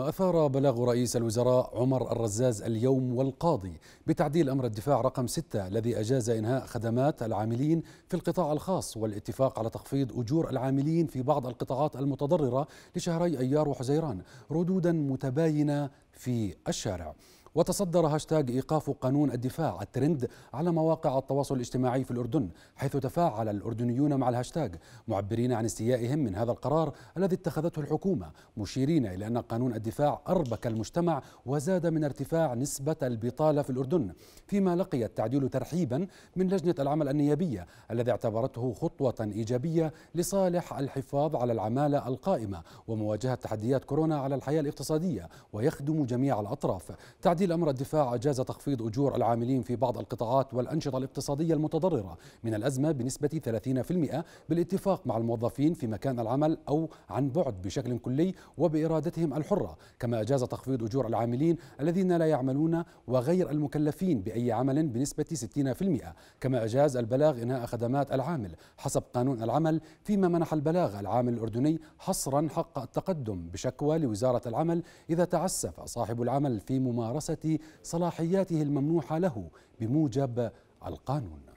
أثار بلاغ رئيس الوزراء عمر الرزاز اليوم والقاضي بتعديل أمر الدفاع رقم 6 الذي أجاز إنهاء خدمات العاملين في القطاع الخاص والاتفاق على تخفيض أجور العاملين في بعض القطاعات المتضررة لشهري أيار وحزيران ردودا متباينة في الشارع وتصدر هاشتاغ إيقاف قانون الدفاع الترند على مواقع التواصل الاجتماعي في الأردن حيث تفاعل الأردنيون مع الهاشتاغ معبرين عن استيائهم من هذا القرار الذي اتخذته الحكومة مشيرين إلى أن قانون الدفاع أربك المجتمع وزاد من ارتفاع نسبة البطالة في الأردن فيما لقي التعديل ترحيبا من لجنة العمل النيابية الذي اعتبرته خطوة إيجابية لصالح الحفاظ على العمالة القائمة ومواجهة تحديات كورونا على الحياة الاقتصادية ويخدم جميع الأطراف تعديل يؤدي الأمر الدفاع أجاز تخفيض أجور العاملين في بعض القطاعات والأنشطة الاقتصادية المتضررة من الأزمة بنسبة 30% بالاتفاق مع الموظفين في مكان العمل أو عن بعد بشكل كلي وبإرادتهم الحرة كما أجاز تخفيض أجور العاملين الذين لا يعملون وغير المكلفين بأي عمل بنسبة 60% كما أجاز البلاغ إنهاء خدمات العامل حسب قانون العمل فيما منح البلاغ العامل الأردني حصرا حق التقدم بشكوى لوزارة العمل إذا تعسف صاحب العمل في ممارسة صلاحياته الممنوحة له بموجب القانون